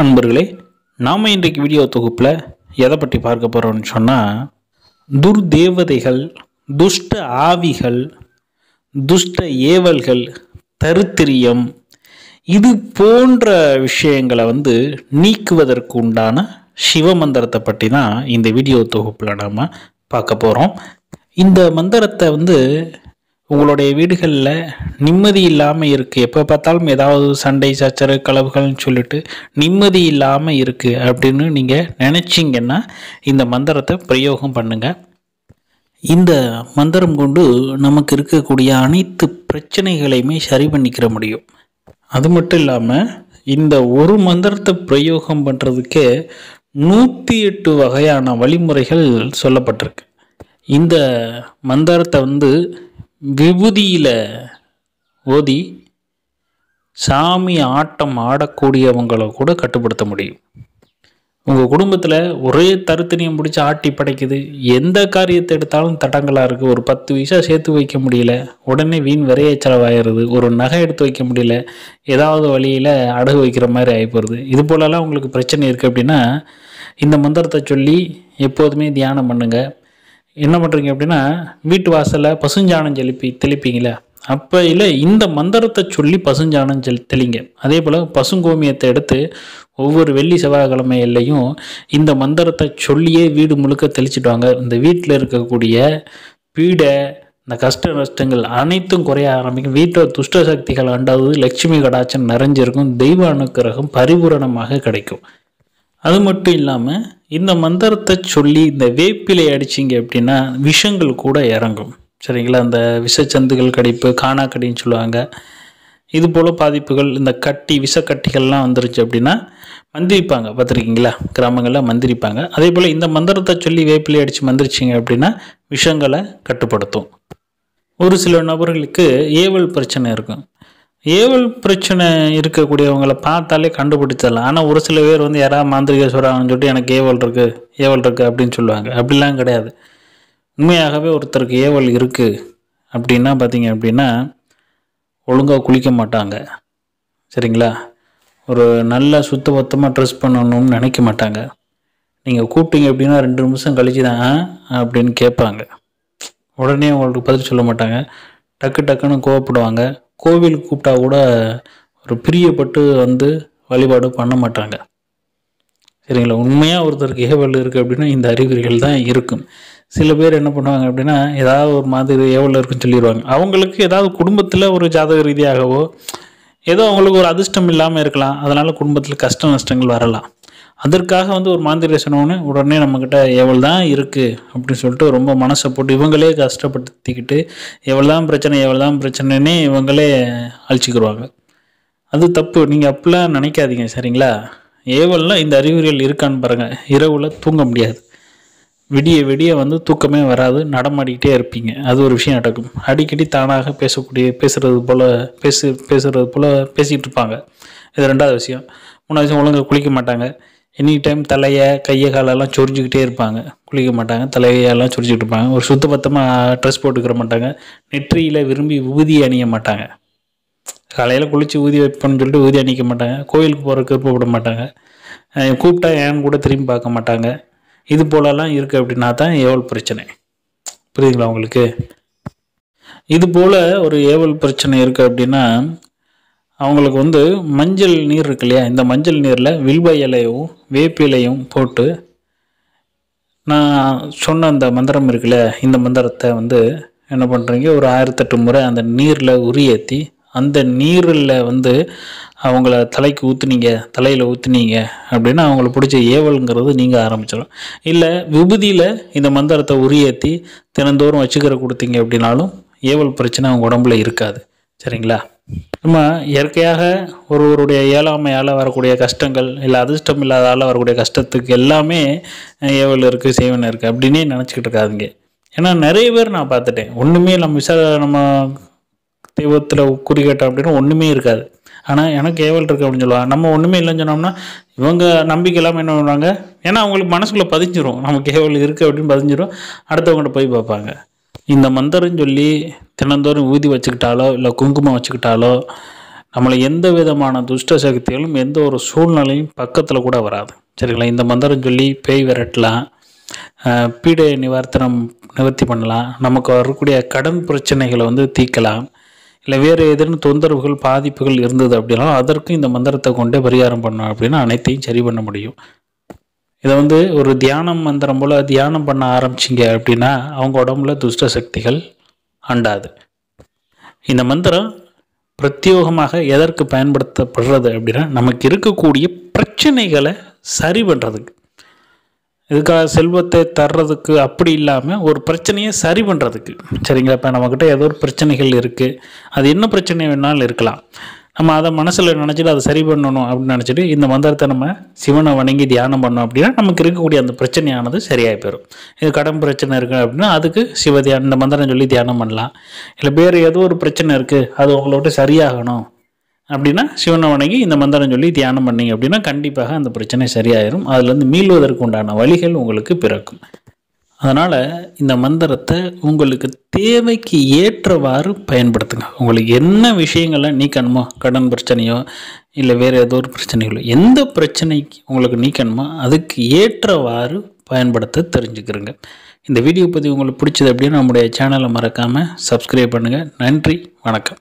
அன்பர்களே நாம் இன்றைக்கு வீடியோ தொகுப்பில் எதை பற்றி பார்க்க போகிறோம்னு சொன்னால் துர்தேவதைகள் துஷ்ட ஆவிகள் துஷ்ட ஏவல்கள் தருத்திரியம் இது போன்ற விஷயங்களை வந்து நீக்குவதற்கு உண்டான சிவ மந்திரத்தை பற்றி தான் இந்த வீடியோ தொகுப்பில் நாம் பார்க்க போகிறோம் இந்த மந்திரத்தை வந்து உங்களுடைய வீடுகளில் நிம்மதி இல்லாமல் இருக்குது எப்போ பார்த்தாலும் ஏதாவது சண்டை சச்சரவு கலவுகள்னு சொல்லிட்டு நிம்மதி இல்லாமல் இருக்குது அப்படின்னு நீங்கள் நினச்சிங்கன்னா இந்த மந்திரத்தை பிரயோகம் பண்ணுங்கள் இந்த மந்திரம் கொண்டு நமக்கு இருக்கக்கூடிய அனைத்து பிரச்சனைகளையுமே சரி பண்ணிக்கிற முடியும் அது மட்டும் இல்லாமல் இந்த ஒரு மந்திரத்தை பிரயோகம் பண்ணுறதுக்கே நூற்றி எட்டு வகையான வழிமுறைகள் சொல்லப்பட்டிருக்கு இந்த மந்திரத்தை வந்து விபூதியில் ஓதி சாமி ஆட்டம் ஆடக்கூடியவங்களை கூட கட்டுப்படுத்த முடியும் உங்கள் குடும்பத்தில் ஒரே தருத்தனியம் பிடிச்சி ஆட்டி படைக்குது எந்த காரியத்தை எடுத்தாலும் தடங்களாக இருக்குது ஒரு பத்து வயசாக சேர்த்து வைக்க முடியல உடனே வீண் விரைய செலவாயிடுது ஒரு நகை எடுத்து வைக்க முடியல ஏதாவது வழியில் அடகு வைக்கிற மாதிரி போகிறது இது போலலாம் உங்களுக்கு பிரச்சனை இருக்குது அப்படின்னா இந்த மந்திரத்தை சொல்லி எப்போதுமே தியானம் பண்ணுங்கள் என்ன பண்ணுறீங்க அப்படின்னா வீட்டு வாசலில் பசுஞ்சாணம் செலுப்பி தெளிப்பீங்களே அப்போ இல்லை இந்த மந்திரத்தை சொல்லி பசுஞ்சாணம் செல் தெளிங்க அதே போல் பசுங்கோமியத்தை எடுத்து ஒவ்வொரு வெள்ளி செவ்வாய்க்கிழமையிலையும் இந்த மந்திரத்தை சொல்லியே வீடு முழுக்க தெளிச்சுட்டு இந்த வீட்டில் இருக்கக்கூடிய பீடை இந்த கஷ்ட நஷ்டங்கள் அனைத்தும் குறைய ஆரம்பிக்கும் வீட்டில் துஷ்ட சக்திகள் அண்டாவது லட்சுமி கடாச்சம் நிறைஞ்சிருக்கும் தெய்வ அனுக்கிரகம் பரிபூரணமாக கிடைக்கும் அது மட்டும் இல்லாமல் இந்த மந்திரத்தை சொல்லி இந்த வேப்பிலை அடிச்சிங்க அப்படின்னா விஷங்கள் கூட இறங்கும் சரிங்களா அந்த விஷச்சந்துகள் கடிப்பு காணாக்கடின்னு சொல்லுவாங்க இது போல் பாதிப்புகள் இந்த கட்டி விஷக்கட்டிகள்லாம் வந்துருச்சு அப்படின்னா மந்திரிப்பாங்க பார்த்துருக்கீங்களா கிராமங்களில் மந்திரிப்பாங்க அதே போல் இந்த மந்திரத்தை சொல்லி வேப்பிலை அடித்து மந்திரிச்சிங்க அப்படின்னா விஷங்களை கட்டுப்படுத்தும் ஒரு சில நபர்களுக்கு ஏவல் பிரச்சனை இருக்கும் ஏவல் பிரச்சனை இருக்கக்கூடியவங்களை பார்த்தாலே கண்டுபிடிச்சிடலாம் ஆனால் ஒரு சில பேர் வந்து யாராவது மாந்திரிக சொல்கிறாங்கன்னு சொல்லிட்டு எனக்கு ஏவல் இருக்குது ஏவல் இருக்குது அப்படின்னு சொல்லுவாங்க அப்படிலாம் கிடையாது உண்மையாகவே ஒருத்தருக்கு ஏவல் இருக்குது அப்படின்னா பார்த்தீங்க அப்படின்னா ஒழுங்காக குளிக்க மாட்டாங்க சரிங்களா ஒரு நல்ல சுத்த பத்தமாக ட்ரெஸ் பண்ணணும்னு நினைக்க மாட்டாங்க நீங்கள் கூப்பிட்டீங்க அப்படின்னா ரெண்டு நிமிஷம் கழிச்சு தான் அப்படின்னு கேட்பாங்க உடனே அவங்களுக்கு பதில் சொல்ல மாட்டாங்க டக்கு டக்குன்னு கோவப்படுவாங்க கோவில் கூப்பிட்டா கூட ஒரு பிரியப்பட்டு வந்து வழிபாடு பண்ண மாட்டாங்க சரிங்களா உண்மையாக ஒருத்தருக்கு ஏவல் இருக்குது அப்படின்னா இந்த அறிகுறிகள் தான் இருக்கும் சில பேர் என்ன பண்ணுவாங்க அப்படின்னா ஏதாவது ஒரு மாதிரி ஏவல் இருக்குன்னு சொல்லிடுவாங்க அவங்களுக்கு ஏதாவது குடும்பத்தில் ஒரு ஜாதக ரீதியாகவோ ஏதோ அவங்களுக்கு ஒரு அதிர்ஷ்டம் இல்லாமல் இருக்கலாம் அதனால் குடும்பத்தில் கஷ்ட நஷ்டங்கள் வரலாம் அதற்காக வந்து ஒரு மாந்திரி சொன்னோன்னு உடனே நம்மக்கிட்ட எவ்வளோ தான் இருக்குது அப்படின்னு சொல்லிட்டு ரொம்ப மனசை போட்டு இவங்களே கஷ்டப்படுத்திக்கிட்டு எவ்வளோ தான் பிரச்சனை எவ்வளோ தான் பிரச்சனைன்னு இவங்களே அழிச்சிக்கிடுவாங்க அது தப்பு நீங்கள் அப்படிலாம் நினைக்காதீங்க சரிங்களா ஏவல்லாம் இந்த அறிகுறிகள் இருக்கான்னு பாருங்கள் இரவில் தூங்க முடியாது விடிய விடிய வந்து தூக்கமே வராது நடமாடிக்கிட்டே இருப்பீங்க அது ஒரு விஷயம் நடக்கும் அடிக்கடி தானாக பேசக்கூடிய பேசுகிறது போல் பேசு பேசுகிறது போல் பேசிகிட்டு இருப்பாங்க இது ரெண்டாவது விஷயம் மூணாவது விஷயம் ஒழுங்காக குளிக்க மாட்டாங்க எனி டைம் தலையை கையை காலெல்லாம் சொரிஞ்சிக்கிட்டே இருப்பாங்க குளிக்க மாட்டாங்க தலையெல்லாம் சொரிஞ்சிக்கிட்டு இருப்பாங்க ஒரு சுத்த பத்தமாக ட்ரெஸ் போட்டுக்கிற மாட்டாங்க நெற்றியில் விரும்பி ஊதி அணிய மாட்டாங்க காலையில் குளித்து ஊதி வைப்போம்னு சொல்லிட்டு ஊதி அணிக்க மாட்டாங்க கோயிலுக்கு போகிறக்கு விட மாட்டாங்க கூப்பிட்டா ஏன் கூட திரும்பி பார்க்க மாட்டாங்க இது போலலாம் இருக்குது அப்படின்னா தான் ஏவல் பிரச்சனை புரியுதுங்களா உங்களுக்கு இது போல் ஒரு ஏவல் பிரச்சனை இருக்குது அப்படின்னா அவங்களுக்கு வந்து மஞ்சள் நீர் இருக்கு இல்லையா இந்த மஞ்சள் நீரில் வில்வ இலையும் வேப்பிலையும் போட்டு நான் சொன்ன அந்த மந்திரம் இருக்குல்ல இந்த மந்திரத்தை வந்து என்ன பண்ணுறீங்க ஒரு ஆயிரத்தெட்டு முறை அந்த நீரில் உரியேற்றி அந்த நீரில் வந்து அவங்கள தலைக்கு ஊற்றுனீங்க தலையில் ஊற்றுனீங்க அப்படின்னா அவங்கள பிடிச்ச ஏவல்ங்கிறது நீங்கள் ஆரம்பிச்சிடும் இல்லை விபூதியில் இந்த மந்திரத்தை உரியேற்றி தினந்தோறும் வச்சுக்கிற கொடுத்தீங்க அப்படின்னாலும் ஏவல் பிரச்சனை அவங்க உடம்புல இருக்காது சரிங்களா நம்ம இயற்கையாக ஒருவருடைய இயலாமையால் வரக்கூடிய கஷ்டங்கள் இல்லை அதிர்ஷ்டம் இல்லாதால் வரக்கூடிய கஷ்டத்துக்கு எல்லாமே ஏவல் இருக்குது சேவன் இருக்குது அப்படின்னே நினச்சிக்கிட்டு இருக்காதுங்க ஏன்னா நிறைய பேர் நான் பார்த்துட்டேன் ஒன்றுமே நம்ம விசார நம்ம தெய்வத்தில் குறிக்கட்டோம் அப்படின்னா ஒன்றுமே இருக்காது ஆனால் எனக்கு ஏவல் இருக்குது அப்படின்னு சொல்லுவாங்க நம்ம ஒன்றுமே இல்லைன்னு சொன்னோம்னா இவங்க நம்பிக்கை இல்லாமல் என்ன பண்ணுவாங்க ஏன்னா அவங்களுக்கு மனசுக்குள்ளே பதிஞ்சிரும் நமக்கு ஏவல் இருக்குது அப்படின்னு பதிஞ்சிரும் அடுத்தவங்கள்ட்ட போய் பார்ப்பாங்க இந்த மந்திரம் சொல்லி தினந்தோறும் ஊதி வச்சுக்கிட்டாலோ இல்லை குங்குமம் வச்சுக்கிட்டாலோ நம்மளை எந்த விதமான துஷ்ட சக்திகளும் எந்த ஒரு சூழ்நிலையும் பக்கத்தில் கூட வராது சரிங்களா இந்த மந்திரம் சொல்லி பேய் விரட்டலாம் பீடை நிவார்த்தனம் நிவர்த்தி பண்ணலாம் நமக்கு வரக்கூடிய கடன் பிரச்சனைகளை வந்து தீக்கலாம் இல்லை வேறு எதுன்னு தொந்தரவுகள் பாதிப்புகள் இருந்தது அப்படின்னா அதற்கும் இந்த மந்திரத்தை கொண்டே பரிகாரம் பண்ணோம் அப்படின்னா அனைத்தையும் சரி பண்ண முடியும் இதை வந்து ஒரு தியானம் மந்திரம் போல் தியானம் பண்ண ஆரம்பிச்சிங்க அப்படின்னா அவங்க உடம்புல துஷ்ட சக்திகள் அண்டாது இந்த மந்திரம் பிரத்யோகமாக எதற்கு பயன்படுத்தப்படுறது அப்படின்னா நமக்கு இருக்கக்கூடிய பிரச்சனைகளை சரி பண்ணுறதுக்கு இதுக்காக செல்வத்தை தர்றதுக்கு அப்படி இல்லாமல் ஒரு பிரச்சனையை சரி பண்ணுறதுக்கு சரிங்களா இப்போ நம்மக்கிட்ட ஏதோ ஒரு பிரச்சனைகள் இருக்குது அது என்ன பிரச்சனை வேணாலும் இருக்கலாம் நம்ம அதை மனசில் நினச்சிட்டு அதை சரி பண்ணணும் அப்படின்னு நினச்சிட்டு இந்த மந்திரத்தை நம்ம சிவனை வணங்கி தியானம் பண்ணோம் அப்படின்னா நமக்கு இருக்கக்கூடிய அந்த பிரச்சனையானது சரியாகி போயிடும் இது கடன் பிரச்சனை இருக்குது அப்படின்னா அதுக்கு சிவ தியானம் இந்த மந்திரம் சொல்லி தியானம் பண்ணலாம் இல்லை வேறு ஏதோ ஒரு பிரச்சனை இருக்குது அது விட்டு சரியாகணும் அப்படின்னா சிவனை வணங்கி இந்த மந்திரம் சொல்லி தியானம் பண்ணிங்க அப்படின்னா கண்டிப்பாக அந்த பிரச்சனை சரியாயிரும் அதுலேருந்து மீள்வதற்கு உண்டான வழிகள் உங்களுக்கு பிறக்கும் அதனால் இந்த மந்திரத்தை உங்களுக்கு தேவைக்கு ஏற்றவாறு பயன்படுத்துங்க உங்களுக்கு என்ன விஷயங்கள்லாம் நீக்கணுமோ கடன் பிரச்சனையோ இல்லை வேறு ஏதோ ஒரு பிரச்சனைகளோ எந்த பிரச்சனைக்கு உங்களுக்கு நீக்கணுமோ அதுக்கு ஏற்றவாறு பயன்படுத்த தெரிஞ்சுக்கிறோங்க இந்த வீடியோ பற்றி உங்களுக்கு பிடிச்சது அப்படின்னா நம்முடைய சேனலை மறக்காமல் சப்ஸ்கிரைப் பண்ணுங்கள் நன்றி வணக்கம்